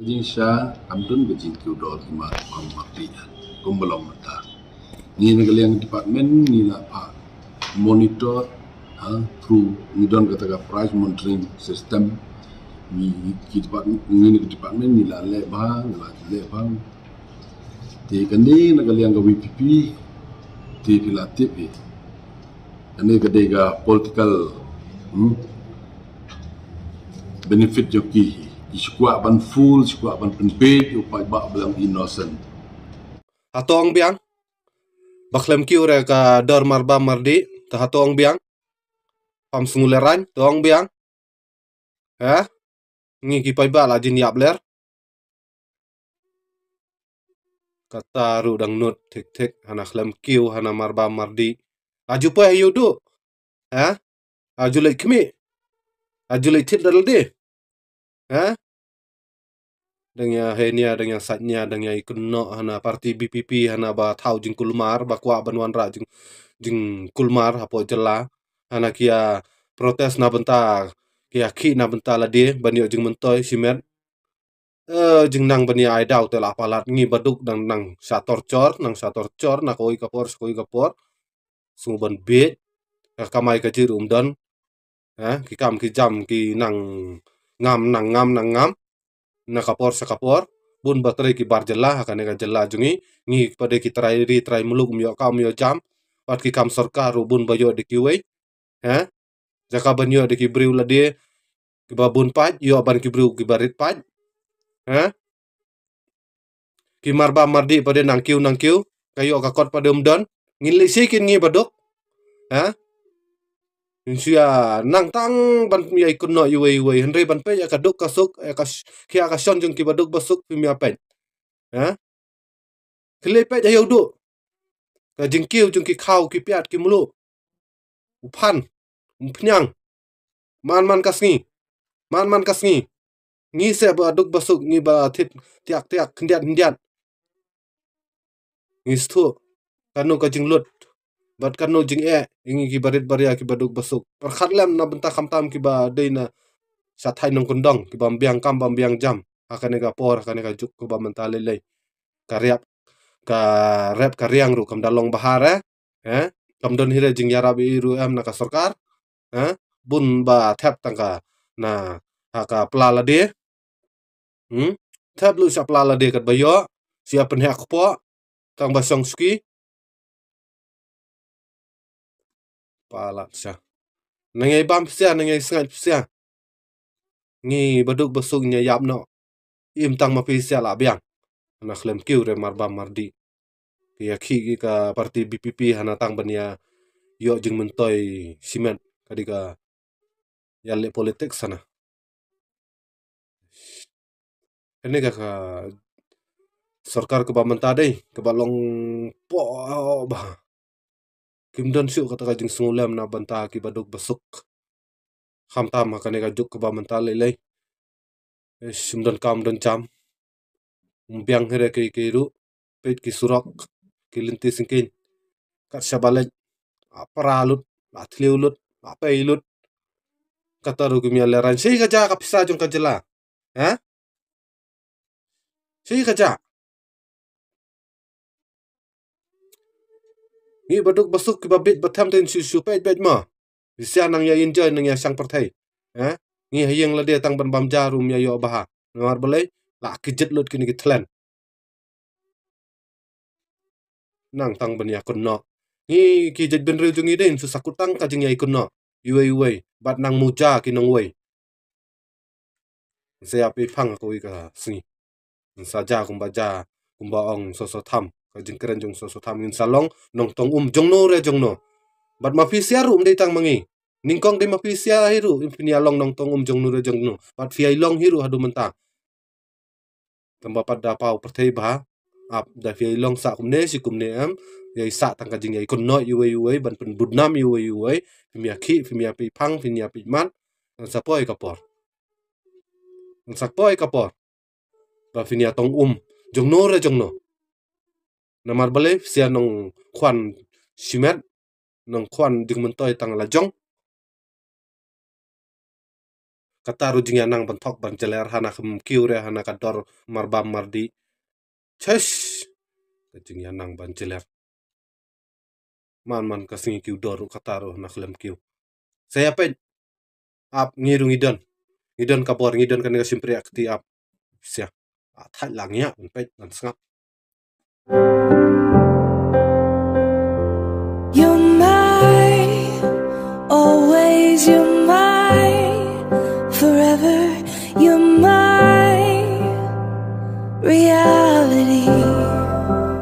Kajing sha amdun ga jing kyu dol ki ma ma ma ti kum belum mata. Ni na ga department ni na pa monitor ha through ni don ga ta price monitoring system ni ki department ni na department ni la le ba la le ba. Ti ka na ga liang WPP ti pi la ti Ani ga political hmm, benefit joki. ki Jikwa ban fool, jikwa ban penbet, upai bak belang innocent. Atong biang? Baklem ki ure ka dar marba mardi, ta hatong biang? Pam semuleran, tong biang? Eh? Ngi ki pai bak lajin yap ler? Kata ru dang nut tik tik hana klem kiu hana marba mardi. Aju pai ayu du. Eh? Aju lek kemi. Aju lek tit dal deh. Eh? Deng ya henia deng ya satnya deng ya ikunno hana parti BPP hana ba tau jing kulmar ba kuak banwan ra jing jing kulmar hapo jela hana kia protes na benta kia ki na benta la de banyo jing mentoi simet eh jing nang bania ya ai dau te la palat ngi baduk nang nang sator cor nang sator cor na koi kapor koi kapor bit be kamai ka jirum don ha eh, ki kam ki jam ki nang ngam nang ngam nang ngam na nakapor sekapor bun baterai ki bar jella hakane jelah jella jungi ngi pade ki trai ri trai muluk myo kam myo jam pat ki kam sarkar bun bayo de ki wei ha jaka yo de ki briu la de ki ba bun pat yo ban ki briu ki barit pat ha ki marba mardi pade nangkiu nangkiu kayo ka kot pade umdon ngin lisi kin ngi badok ha ินชียนั่งตั้งบันมีไอ้คนน้อยอยู่ยอ้ไอ้ฮันเรบันเป้ยากระดกกระสุกเอกษะขี้กระชอนจึงกีบกระดกกระสุกพิมีอะไรเป็นฮะคือเลยเป้ยายดุกกระจิงเกี้ยวจึงกีเข้ากีเปียดกีมลุอุพันอุพยังมันมันกระสีมันมันกระสีงี้เสียบกรดกกระสุกงี้บะทิดเตียกเตียกขึ้นเดียดขึ้นเดียดงี้สู้กระนุกกรจึงลุด bat kan no jing e ingi ki barit baria ki baduk basuk par khatlem na benta kamtam tam ki ba deina sa thai nong kundong ki bam biang kam bam biang jam akane ga por akane ga juk ko ba menta le le ka ka rap ka riang ru kam dalong bahara eh, eh kam don hire jing yarab i ru am na ka sarkar eh bun ba thap tang na aka plalade. pla la de hm thap lu sa pla la de kat ba yo siap hak po kang basong ski Palaksa. Nangai bam psia nangai sengat psia. Ngi baduk besuk nya yap no. Im tang mapi psia la biang. Ana klem kiu re mar bam mardi. Kia ki ki ka parti BPP hana tang bania yo jeng mentoi simen kadika yalle politik sana. Ini kakak ka Sorkar बा मनता दे के बा Kimdan siu kata kajing sungulam na banta ki baduk basuk. Hamtam hakane kajuk ke bamanta lele Simdan kam dan cam. mbiang hera ke keiru. Pet ki surak. linti singkin. Kat syabalek. Apa ralut. ulut. Apa ilut. Kata rugumi leran Sei kaja kapisa jong kajela. Ha? Sei kaja. Ni baduk basuk ki babit batham ten su su pet pet ma. Sia nang ya inja nang ya sang perthai. Ha? ngi hayang la dia tang ban bam ja rum ya yo bah Nomor belai la ki jet lut kini ki thlen. Nang tang ban ya kun no. ngi ki jet ben reu jungi den su sakut tang ka jing ya ikun no. Iwe iwe bat nang muja ki nang wei. Sia pi phang ko i ka ba Saja kum kumba ong so so tham kajeng keren jong so so yun salong nong tong um jong no re jong no bat ma fisia um dei tang mangi ningkong dei ma fisia hiru pinia long nong tong um jong no re jong no bat fiai long hiru hadu menta tamba pada pau pertei bah ap da fiai long sa kumne si ne am yai sa tang kajing yai kon noi yu ban pen budnam yu yuwe pimia ki pimia pi pang pimia pi man sa poi kapor sa poi kapor ba finia tong um jong no re jong no namar bale sia nong kwan shimet nong kwan dingmen toy tang la jong kata ru jing ya nang bentok ban jeler hana kem kiure hana kador marbam mardi ches jing ya nang ban jeler man man kasingi kiu doru kata ru hana klem kiu saya pe ap ngiru idon idon kapor ngidon kan ngasim simpri akti ap sia athai langnya pe nan sngap thank you